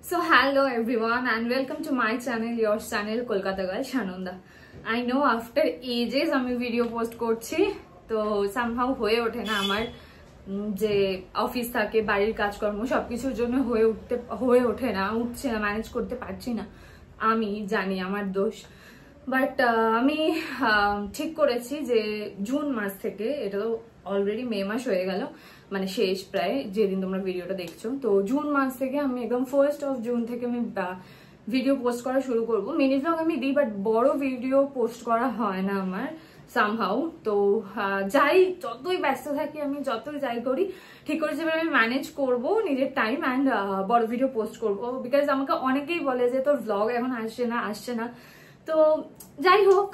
So hello everyone and welcome to my channel, your channel Kolkata Girl Shanonda. I know after ages আমি video post করছি তো somehow হয়ে ওঠে না আমার যে অফিস থাকে বাড়ির কাজকর্ম সব কিছুর জন্য হয়ে উঠতে হয়ে ওঠে না উঠছে না ম্যানেজ করতে পারছি না আমি জানি আমার দোষ বাট আমি ঠিক করেছি যে জুন মাস থেকে এটা তো অলরেডি মে মাস হয়ে গেল মানে শেষ প্রায় যেদিন তোমরা ভিডিওটা দেখছো তো জুন মাস থেকে আমি একদম ফার্স্ট অফ জুন থেকে আমি ভিডিও পোস্ট করা শুরু করব মিনি ব্লগ আমি দিই বাট বড় ভিডিও পোস্ট করা হয় না আমার সামহাউ তো যাই যতই ব্যস্ত থাকি আমি যতই যাই করি ঠিক করে যেভাবে আমি ম্যানেজ করবো নিজের টাইম অ্যান্ড বড় ভিডিও পোস্ট করব বিকজ আমাকে অনেকেই বলে যে তোর ব্লগ এখন আসছে না আসছে না তো যাই হোক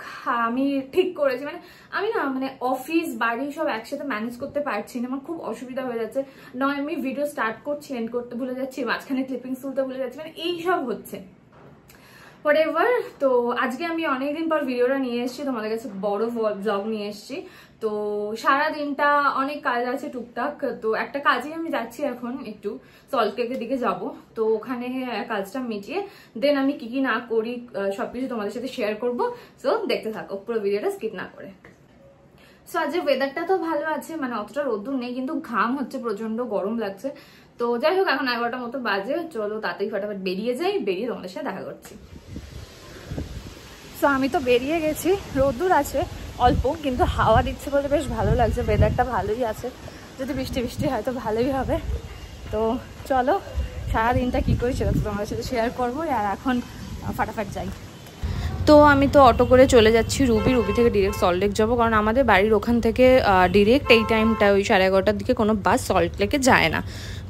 আমি ঠিক করেছি মানে আমি না মানে অফিস বাড়ি সব একসাথে ম্যানেজ করতে পারছি না আমার খুব অসুবিধা হয়ে যাচ্ছে নয় আমি ভিডিও স্টার্ট করছি এন্ড করতে ভুলে যাচ্ছি মাঝখানে ক্লিপিংস তুলতে ভুলে যাচ্ছি মানে এইসব হচ্ছে হোয়াট এভার তো আজকে আমি অনেকদিন পর ভিডিওটা নিয়ে এসেছি তোমাদের কাছে বড় ব্লগ নিয়ে এসেছি তো সারা দিনটা অনেক কাজ আছে টুকটাক তো একটা কাজে আমি যাচ্ছি এখন একটু সল্টকেকের দিকে যাব তো ওখানে কাজটা মিটিয়ে দেন আমি কি কি না করি সব কিছু তোমাদের সাথে শেয়ার করব সো দেখতে থাকো পুরো ভিডিওটা স্কিপ না করে সো আজ ওয়েদারটা তো ভালো আছে মানে অতটা রোদ্দুর নেই কিন্তু ঘাম হচ্ছে প্রচন্ড গরম লাগছে তো যাই হোক এখন এগারোটা মতো বাজে চলো তাড়াতাড়ি ফটাফট বেরিয়ে যাই বেরিয়ে তোমাদের সাথে দেখা করছি সো আমি তো বেরিয়ে গেছি রোদ্দুর আছে অল্প কিন্তু হাওয়া দিচ্ছে বলে বেশ ভালো লাগছে ওয়েদারটা ভালোই আছে যদি বৃষ্টি বৃষ্টি হয় তো ভালোই হবে তো চলো সারাদিনটা কী করি সেটা তো তোমাদের সাথে শেয়ার করবো আর এখন ফাটাফাট যাই তো আমি তো অটো করে চলে যাচ্ছি রুবি রুবি থেকে ডিরেক্ট সল্টলেক যাবো কারণ আমাদের বাড়ির ওখান থেকে ডিরেক্ট এই টাইমটা ওই সাড়ে এগারোটার দিকে কোনো বাস সল্টলেকে যায় না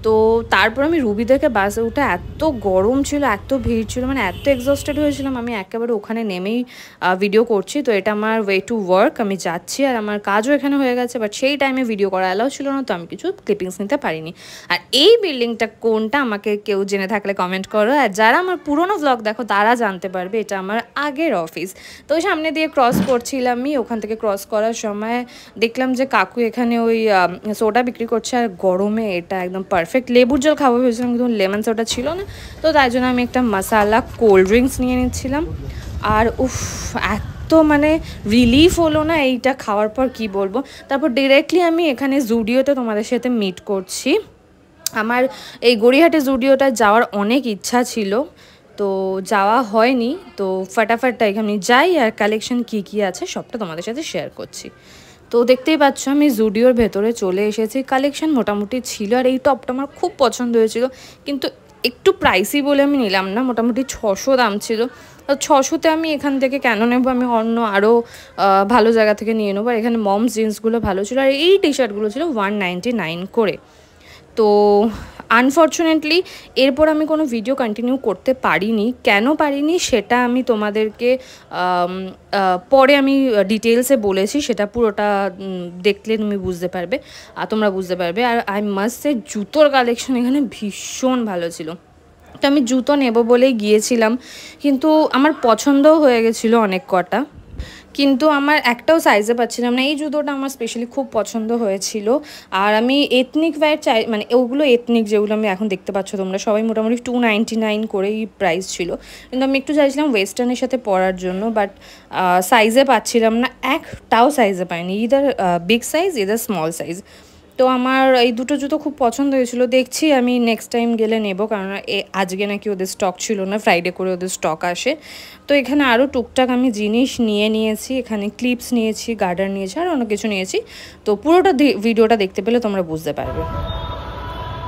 তো তারপর আমি রুবিদাকে বাসে উঠে এত গরম ছিল এত ভিড় ছিল মানে এত এক্সস্টেড হয়েছিলাম আমি একেবারে ওখানে নেমেই ভিডিও করছি তো এটা আমার ওয়ে টু ওয়ার্ক আমি যাচ্ছি আর আমার কাজও এখানে হয়ে গেছে বাট সেই টাইমে ভিডিও করা অ্যালাউ ছিল না তো আমি কিছু ক্লিপিংস নিতে পারিনি আর এই বিল্ডিংটা কোনটা আমাকে কেউ জেনে থাকলে কমেন্ট করো আর যারা আমার পুরনো ব্লগ দেখো তারা জানতে পারবে এটা আমার আগের অফিস তো সামনে দিয়ে ক্রস করছিলাম আমি ওখান থেকে ক্রস করার সময় দেখলাম যে কাকু এখানে ওই সোডা বিক্রি করছে আর গরমে এটা একদম পারফেক্ট পারফেক্ট লেবুর জল খাবো ভেবেছিলাম কিন্তু লেমন সোডা ছিল না তো তাই জন্য আমি একটা মশালা কোল্ড ড্রিঙ্কস নিয়ে নিচ্ছিলাম আর উফ এত মানে রিলিফ হলো না এইটা খাওয়ার পর কি বলবো তারপর ডিরেক্টলি আমি এখানে জুডিওতে তোমাদের সাথে মিট করছি আমার এই গড়িয়াহাটে জুডিওটা যাওয়ার অনেক ইচ্ছা ছিল তো যাওয়া হয়নি তো ফাটাফাটটা এখানে যাই আর কালেকশন কি কি আছে সবটা তোমাদের সাথে শেয়ার করছি তো দেখতেই পাচ্ছ আমি জুডিওর ভেতরে চলে এসেছি কালেকশন মোটামুটি ছিল আর এই টপটা আমার খুব পছন্দ হয়েছিল কিন্তু একটু প্রাইসই বলে আমি নিলাম না মোটামুটি ছশো দাম ছিল ছশোতে আমি এখান থেকে কেন নেবো আমি অন্য আরও ভালো জায়গা থেকে নিয়ে নেবো আর এখানে মমস জিন্সগুলো ভালো ছিল আর এই টি শার্টগুলো ছিল ওয়ান নাইনটি নাইন করে তো আনফর্চুনেটলি এরপর আমি কোনো ভিডিও কন্টিনিউ করতে পারিনি কেন পারিনি সেটা আমি তোমাদেরকে পরে আমি ডিটেলসে বলেছি সেটা পুরোটা দেখলে তুমি বুঝতে পারবে আর তোমরা বুঝতে পারবে আর আই মাস্ট সে জুতোর কালেকশন এখানে ভীষণ ভালো ছিল তো আমি জুতো নেব বলেই গিয়েছিলাম কিন্তু আমার পছন্দও হয়ে গেছিলো অনেক কটা কিন্তু আমার একটাও সাইজে পাচ্ছিলাম না এই জুতোটা আমার স্পেশালি খুব পছন্দ হয়েছিল আর আমি এথনিক ওয়ার চাই মানে ওগুলো এথনিক যেগুলো আমি এখন দেখতে পাচ্ছ তোমরা সবাই মোটামুটি টু নাইনটি নাইন করেই প্রাইস ছিল কিন্তু আমি একটু চাইছিলাম ওয়েস্টার্নের সাথে পরার জন্য বাট সাইজে পাচ্ছিলাম না একটাও সাইজে পাইনি either big size either small size তো আমার এই দুটো জুতো খুব পছন্দ হয়েছিল দেখছি আমি নেক্সট টাইম গেলে নেব কারণ আজকে নাকি ওদের স্টক ছিল না ফ্রাইডে করে ওদের স্টক আসে তো এখানে আরও টুকটাক আমি জিনিস নিয়ে নিয়েছি এখানে ক্লিপস নিয়েছি গার্ডার নিয়েছি আর অনেক কিছু নিয়েছি তো পুরোটা ভিডিওটা দেখতে পেলে তোমরা বুঝতে পারবে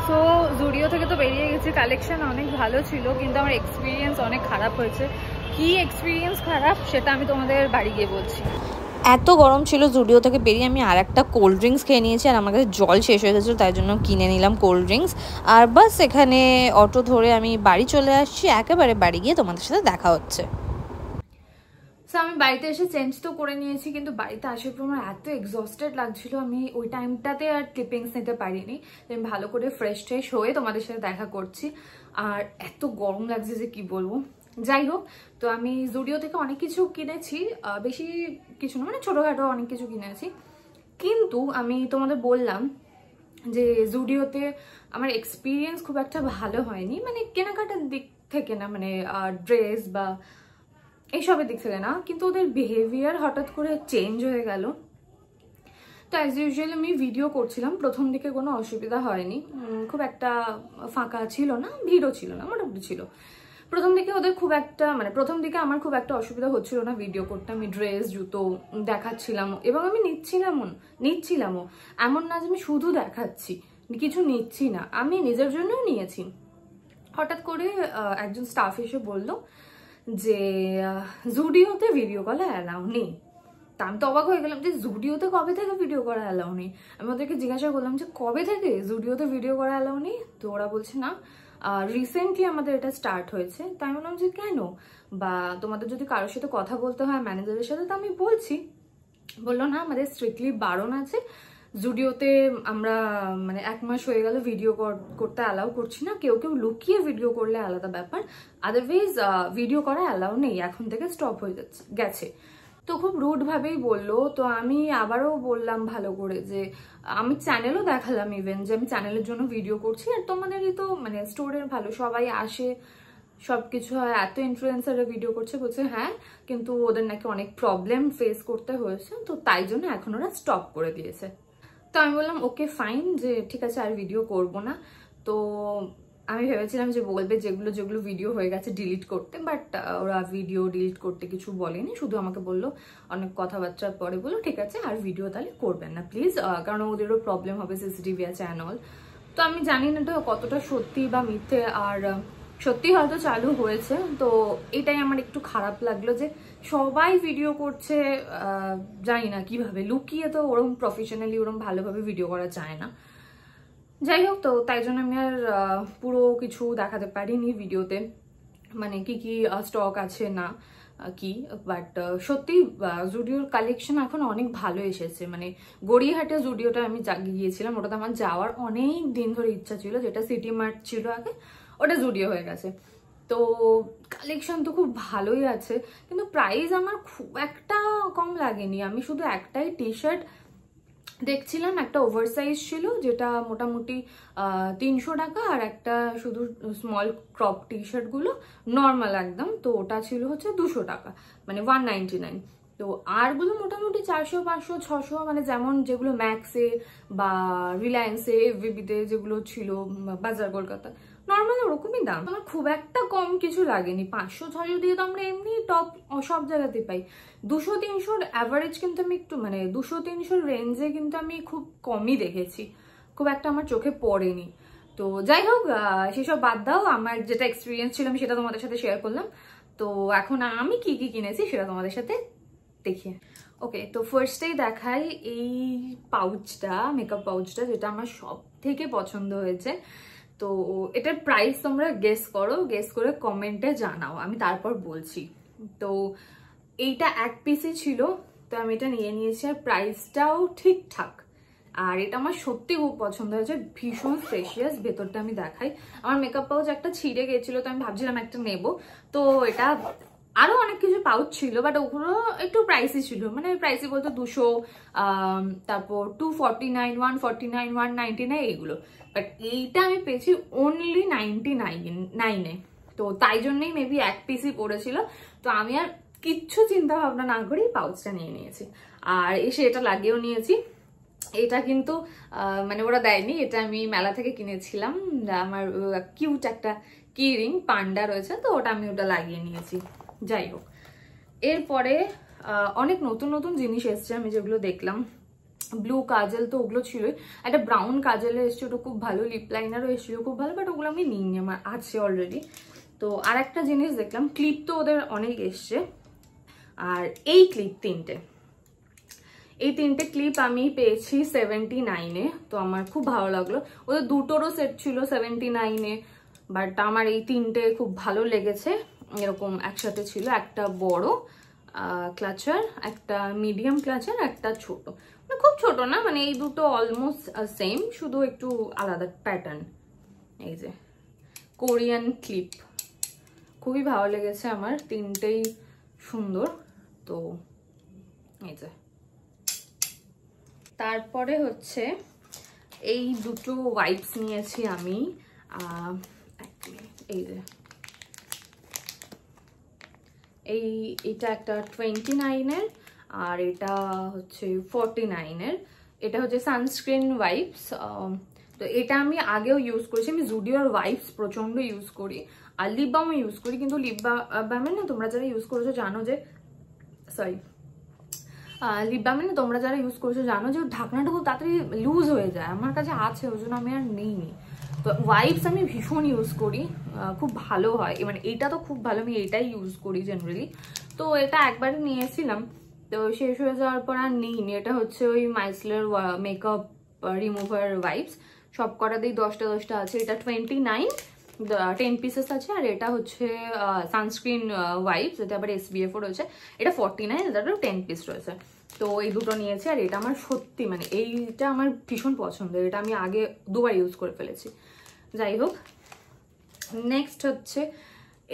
সো জুডিও থেকে তো বেরিয়ে গেছি কালেকশান অনেক ভালো ছিল কিন্তু আমার এক্সপিরিয়েন্স অনেক খারাপ হয়েছে কি এক্সপিরিয়েন্স খারাপ সেটা আমি তোমাদের বাড়ি গিয়ে বলছি এত গরম ছিল জুডিও থেকে বেরিয়ে আমি আর একটা কোল্ড ড্রিঙ্কস খেয়ে নিয়েছি আর আমার কাছে জল শেষ হয়ে গেছিলো তাই জন্য কিনে নিলাম কোল্ড ড্রিঙ্কস আর বাস এখানে অটো ধরে আমি বাড়ি চলে আসছি একেবারে বাড়ি গিয়ে তোমাদের সাথে দেখা হচ্ছে সো আমি বাড়িতে এসে চেঞ্জ তো করে নিয়েছি কিন্তু বাড়িতে আসার পর আমার এত এক্সস্টেড লাগছিল আমি ওই টাইমটাতে আর ক্লিপিংস নিতে পারিনি আমি ভালো করে ফ্রেশ ট্রেশ হয়ে তোমাদের সাথে দেখা করছি আর এত গরম লাগছে যে কি বলবো যাই হোক তো আমি জুডিও থেকে অনেক কিছু কিনেছি বেশি কিছু না মানে ছোটোখাটো অনেক কিছু কিনেছি কিন্তু আমি তোমাদের বললাম যে জুডিওতে আমার এক্সপিরিয়েন্স খুব একটা ভালো হয়নি মানে কেনাকাটার দিক থেকে না মানে ড্রেস বা এইসবের দিক থেকে না কিন্তু ওদের বিহেভিয়ার হঠাৎ করে চেঞ্জ হয়ে গেল তো অ্যাজ ইউজুয়াল আমি ভিডিও করছিলাম প্রথম দিকে কোনো অসুবিধা হয়নি খুব একটা ফাঁকা ছিল না ভিড়ও ছিল না মোটামুটি ছিল প্রথম দিকে ওদের খুব একটা মানে প্রথম দিকে আমার খুব একটা অসুবিধা হচ্ছিল না ভিডিও করতে আমি ড্রেস জুতো দেখাচ্ছিলাম এবং আমি নিচ্ছিলাম নিচ্ছিলামও এমন না যে আমি শুধু দেখাচ্ছি কিছু নিচ্ছি না আমি নিজের জন্যও নিয়েছি হঠাৎ করে একজন স্টাফ এসে বলল যে জুডিওতে ভিডিও কলে অ্যালাউ নেই তা আমি তো অবাক হয়ে গেলাম যে জুডিওতে কবে থেকে ভিডিও করা অ্যালাউ নেই আমি ওদেরকে জিজ্ঞাসা করলাম যে কবে থেকে জুডিওতে ভিডিও করা অ্যালাউ নেই তো ওরা বলছে না রিসেন্টলি আমাদের এটা স্টার্ট হয়েছে তাই বললাম যে কেন বা তোমাদের যদি কারোর সাথে কথা বলতে হয় ম্যানেজারের সাথে তো আমি বলছি বললো না আমাদের স্ট্রিক্টলি বারণ আছে জুডিওতে আমরা মানে এক মাস হয়ে গেল ভিডিও করতে অ্যালাউ করছি না কেউ কেউ লুকিয়ে ভিডিও করলে আলাদা ব্যাপার আদারওয়াইজ ভিডিও করা অ্যালাউ নেই এখন থেকে স্টপ হয়ে যাচ্ছে গেছে তো খুব রুডভাবেই বললো তো আমি আবারও বললাম ভালো করে যে আমি চ্যানেলও দেখালাম ইভেন যে আমি চ্যানেলের জন্য ভিডিও করছি আর তোমাদেরই তো মানে স্টোরের ভালো সবাই আসে সব কিছু হয় এত ইনফ্লুয়েন্সাররা ভিডিও করছে বলছে হ্যাঁ কিন্তু ওদের নাকি অনেক প্রবলেম ফেস করতে হয়েছে তো তাই জন্য এখন ওরা স্টপ করে দিয়েছে তো আমি বললাম ওকে ফাইন যে ঠিক আছে আর ভিডিও করব না তো আমি ভেবেছিলাম যে বলবে যেগুলো যেগুলো ভিডিও হয়ে গেছে ডিলিট করতে বাট ওরা ভিডিও ডিলিট করতে কিছু বলেনি শুধু আমাকে বললো অনেক কথাবার্তার পরে বললো ঠিক আছে আর ভিডিও তাহলে করবেন না প্লিজ কারণ ওদেরও প্রবলেম হবে সিসিটিভি আছে অল তো আমি জানি না তো কতটা সত্যি বা মিথ্যে আর সত্যি হয়তো চালু হয়েছে তো এটাই আমার একটু খারাপ লাগলো যে সবাই ভিডিও করছে জানি না কিভাবে লুকিয়ে তো ওরম প্রফেশনালি ওরম ভালোভাবে ভিডিও করা যায় না যাই হোক তো তাই জন্য আমি আর পুরো কিছু দেখাতে পারিনি ভিডিওতে মানে কি কি স্টক আছে না কি বাট সত্যি জুডিওর কালেকশন এখন অনেক ভালো এসেছে মানে গড়িয়াহাটে জুডিওটা আমি গিয়েছিলাম ওটাতে আমার যাওয়ার অনেক দিন ধরে ইচ্ছা ছিল যেটা সিটি মার্ট ছিল আগে ওটা জুডিও হয়ে গেছে তো কালেকশন তো খুব ভালোই আছে কিন্তু প্রাইস আমার খুব একটা কম লাগেনি আমি শুধু একটাই টি শার্ট দেখছিলাম একটা ওভারসাইজ ছিল যেটা মোটামুটি তিনশো টাকা আর একটা শুধু স্মল ক্রপ টি শার্টগুলো নর্মাল একদম তো ওটা ছিল হচ্ছে দুশো টাকা মানে ওয়ান নাইনটি নাইন তো আরগুলো মোটামুটি চারশো পাঁচশো ছশো মানে যেমন যেগুলো ম্যাক্সে বা রিলায়েন্সে এফবিবিতে যেগুলো ছিল বাজার কলকাতা নর্মাল ওরকমই দাম আমার খুব একটা কম কিছু লাগেনি পাঁচশো ছশো দিয়ে তো আমরা এমনি টপ সব জায়গাতে পাই দুশো তিনশোর অ্যাভারেজ কিন্তু আমি একটু মানে দুশো তিনশোর রেঞ্জে কিন্তু আমি খুব কমই দেখেছি খুব একটা আমার চোখে পড়েনি তো যাই হোক সেসব বাদ দাও আমার যেটা এক্সপিরিয়েন্স ছিল আমি সেটা তোমাদের সাথে শেয়ার করলাম তো এখন আমি কি কি কিনেছি সেটা তোমাদের সাথে দেখি ওকে তো ফার্স্টেই দেখাই এই পাউচটা মেকআপ পাউচটা যেটা আমার সব থেকে পছন্দ হয়েছে তো এটার প্রাইস তোমরা গেস করো গেস করে কমেন্টে জানাও আমি তারপর বলছি তো এইটা এক পিসই ছিল তো আমি এটা নিয়ে নিয়েছি আর প্রাইসটাও ঠিকঠাক আর এটা আমার সত্যি খুব পছন্দ হয়েছে ভীষণ স্পেশিয়াস ভেতরটা আমি দেখাই আমার মেকআপ পাউচ একটা ছিঁড়ে গেছিলো তো আমি ভাবছিলাম একটা নেব তো এটা আরও অনেক কিছু পাউচ ছিল বাট ওগুলো একটু প্রাইসি ছিল মানে প্রাইসি বলতে দুশো তারপর two forty nine one nine one nine এইগুলো বাট এইটা আমি পেয়েছি অনলি নাইনটি নাইন নাইনে তো তাই জন্যই মেবি এক পিসই পড়েছিল তো আমি আর কিচ্ছু চিন্তা ভাবনা না করেই পাউচটা নিয়ে নিয়েছি আর এসে এটা লাগিয়েও নিয়েছি এটা কিন্তু মানে ওরা দেয়নি এটা আমি মেলা থেকে কিনেছিলাম আমার কিউট একটা কি রিং পান্ডা রয়েছে তো ওটা আমি ওটা লাগিয়ে নিয়েছি যাই হোক এরপরে অনেক নতুন নতুন জিনিস এসছে আমি যেগুলো দেখলাম ব্লু কাজল তো ওগুলো ছিলই একটা ব্রাউন কাজলে এসছে ওটা খুব ভালো লিপ লাইনারও এসেছিলো খুব ভালো বাট ওগুলো আমি নি আমার আছে অলরেডি তো আর একটা জিনিস দেখলাম ক্লিপ তো ওদের অনেক এসছে আর এই ক্লিপ তিনটে এই তিনটে ক্লিপ আমি পেয়েছি সেভেন্টি নাইনে তো আমার খুব ভালো লাগলো ওদের দুটোরও সেট ছিল সেভেন্টি নাইনে বাট আমার এই তিনটে খুব ভালো লেগেছে এরকম একসাথে ছিল একটা বড় ক্লাচার একটা মিডিয়াম ক্লাচার একটা ছোট মানে খুব ছোট না মানে এই দুটো অলমোস্ট সেম শুধু একটু আলাদা প্যাটার্ন এই যে কোরিয়ান ক্লিপ খুবই ভালো লেগেছে আমার তিনটেই সুন্দর তো এই যে তারপরে হচ্ছে এই দুটো ওয়াইপস নিয়েছি আমি এই যে এই এটা একটা টোয়েন্টি নাইনের আর এটা হচ্ছে ফোরটি নাইনের এটা হচ্ছে সানস্ক্রিন ওয়াইপস um, তো এটা আমি আগেও ইউজ করেছি আমি জুডিওর ওয়াইপস প্রচণ্ড ইউজ করি আর লিপ বামও ইউজ করি কিন্তু লিপ বামে না তোমরা যারা ইউজ করেছো জানো যে সরি লিপ বামে না তোমরা যারা ইউজ করছো জানো যে ঢাকনাটা খুব তাড়াতাড়ি লুজ হয়ে যায় আমার কাছে আছে ওই জন্য আমি আর নিইনি তো ওয়াইপস আমি ভীষণ ইউজ করি খুব ভালো হয় মানে এটা তো খুব ভালো আমি এটাই ইউজ করি জেনারেলি তো এটা একবার নিয়েছিলাম তো শেষ হয়ে যাওয়ার পর আর নি এটা হচ্ছে ওই মাইসলের মেকআপ রিমুভার ওয়াইপস সব কটাতেই দশটা দশটা আছে এটা টোয়েন্টি নাইন টেন পিসেস আছে আর এটা হচ্ছে সানস্ক্রিন ওয়াইপস এটা আবার এস এসবিএফও রয়েছে এটা ফর্টি নাইন এটারও টেন পিস রয়েছে তো এই দুটো নিয়েছি আর এটা আমার সত্যি মানে এইটা আমার ভীষণ পছন্দ এটা আমি আগে দুবার ইউজ করে ফেলেছি যাই হোক নেক্সট হচ্ছে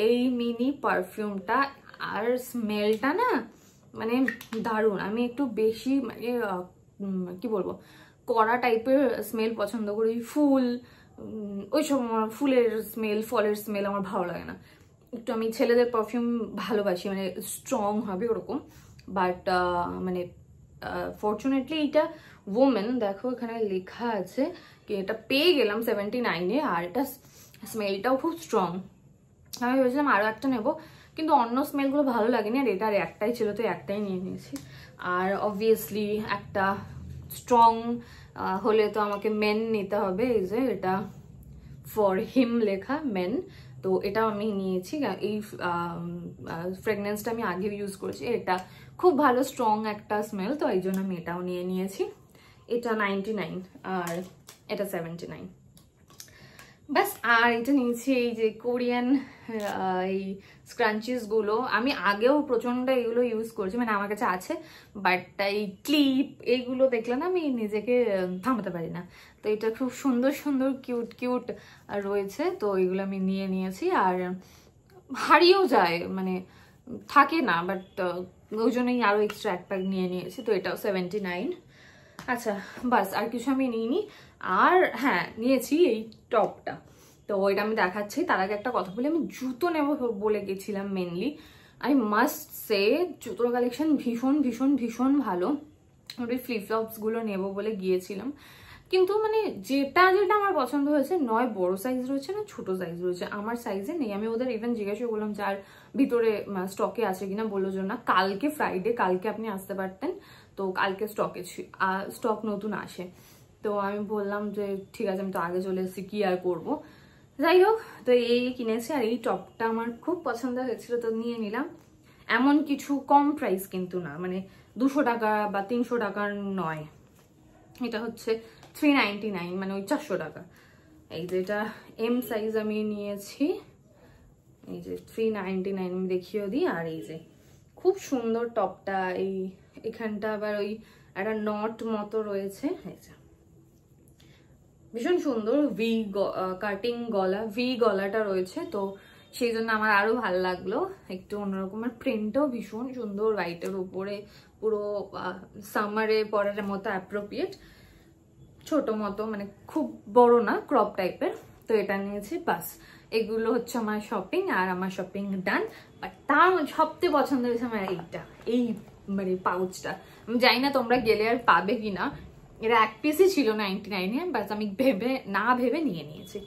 এই মিনি পারফিউমটা আর স্মেলটা না মানে দারুণ আমি একটু বেশি মানে কি বলবো কড়া টাইপের স্মেল পছন্দ করি ফুল ওই সব ফুলের স্মেল ফলের স্মেল আমার ভালো লাগে না একটু আমি ছেলেদের পারফিউম ভালোবাসি মানে স্ট্রং হবে ওরকম বাট মানে ফর্চুনেটলি এটা ওমেন দেখো এখানে লেখা আছে কি এটা পেয়ে গেলাম সেভেন্টি নাইনে আর এটা স্মেলটাও খুব স্ট্রং আমি ভেবেছিলাম আরও একটা নেব কিন্তু অন্য স্মেলগুলো ভালো লাগেনি আর এটার একটাই ছিল তো একটাই নিয়ে নিয়েছি আর অবভিয়াসলি একটা স্ট্রং হলে তো আমাকে মেন নিতে হবে এই যে এটা ফর হিম লেখা মেন তো এটা আমি নিয়েছি এই ফ্রেগনেন্সটা আমি আগেও ইউজ করেছি এটা খুব ভালো স্ট্রং একটা স্মেল তো এই জন্য আমি এটাও নিয়ে নিয়েছি এটা নাইনটি আর এটা সেভেন্টি ব্যাস আর এটা নিয়েছি এই যে কোরিয়ান এই স্ক্রাঞ্চিসগুলো আমি আগেও প্রচণ্ড এগুলো ইউজ করছি মানে আমার কাছে আছে বাট এই ক্লিপ এইগুলো দেখলে না আমি নিজেকে থামাতে পারি না তো এটা খুব সুন্দর সুন্দর কিউট কিউট রয়েছে তো এগুলো আমি নিয়ে নিয়েছি আর হারিয়েও যায় মানে থাকে না বাট ওই জন্যই আরও এক্সট্রা এক প্যাক নিয়ে নিয়েছি তো এটাও সেভেন্টি নাইন আচ্ছা বাস আর কিছু আমি নিইনি আর হ্যাঁ নিয়েছি এই টপটা তো ওইটা আমি দেখাচ্ছি তার আগে একটা কথা বলি আমি জুতো নেব বলে গেছিলাম মেনলি আই মাস্ট সে জুতোর কালেকশন ভীষণ ভীষণ ভীষণ ভালো ওই ফ্লিপফ্লপসগুলো নেব বলে গিয়েছিলাম কিন্তু মানে যেটা যেটা আমার পছন্দ হয়েছে নয় বড় সাইজ রয়েছে না ছোট সাইজ রয়েছে আমার সাইজে নেই আমি ওদের ইভেন জিজ্ঞাসা করলাম যার ভিতরে স্টকে আছে কিনা বললো যে না কালকে ফ্রাইডে কালকে আপনি আসতে পারতেন তো কালকে স্টকে স্টক নতুন আসে তো আমি বললাম যে ঠিক আছে আমি তো আগে চলে এসেছি কি আর করবো যাই হোক তো এই কিনেছি আর এই টপটা আমার খুব পছন্দ হয়েছিল তো নিয়ে নিলাম এমন কিছু কম প্রাইস কিন্তু না মানে দুশো টাকা বা তিনশো টাকার নয় এটা হচ্ছে থ্রি নাইনটি নাইন মানে ওই চারশো টাকা এই যে এটা এম সাইজ আমি নিয়েছি এই যে থ্রি নাইনটি নাইন আমি দেখিয়েও দিই আর এই যে খুব সুন্দর টপটা এই এখানটা আবার ওই একটা নট মতো রয়েছে এই যে ভীষণ সুন্দর ভি কাটিং গলা ভি গলাটা রয়েছে তো সেই জন্য আমার আরও ভাল লাগলো একটু অন্যরকমের প্রিন্টও ভীষণ সুন্দর হোয়াইটের উপরে পুরো সামারে পরার মতো অ্যাপ্রোপ্রিয়েট ছোট মতো মানে খুব বড় না ক্রপ টাইপের তো এটা নিয়েছি বাস এগুলো হচ্ছে আমার শপিং আর আমার শপিং ডান বাট তার সবচেয়ে পছন্দ হয়েছে আমার এইটা এই মানে পাউচটা আমি জানি না তোমরা গেলে আর পাবে কিনা এটা এক পিসই ছিল নাইনটি নাইনে বাস আমি ভেবে না ভেবে নিয়ে নিয়েছি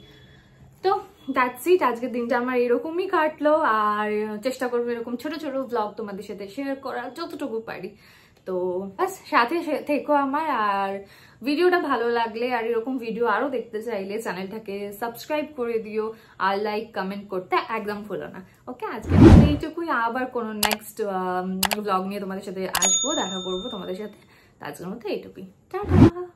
তো দ্যাটস ইট আজকের দিনটা আমার এরকমই কাটলো আর চেষ্টা করবো এরকম ছোট ছোট ব্লগ তোমাদের সাথে শেয়ার করার যতটুকু পারি তো বাস সাথে থেকো আমার আর ভিডিওটা ভালো লাগলে আর এরকম ভিডিও আরও দেখতে চাইলে চ্যানেলটাকে সাবস্ক্রাইব করে দিও আর লাইক কমেন্ট করতে একদম ভুলো না ওকে আজকে এইটুকুই আবার কোনো নেক্সট ব্লগ um, নিয়ে তোমাদের সাথে আসবো দেখা করবো তোমাদের সাথে that's gonna be it to be. Ta-da!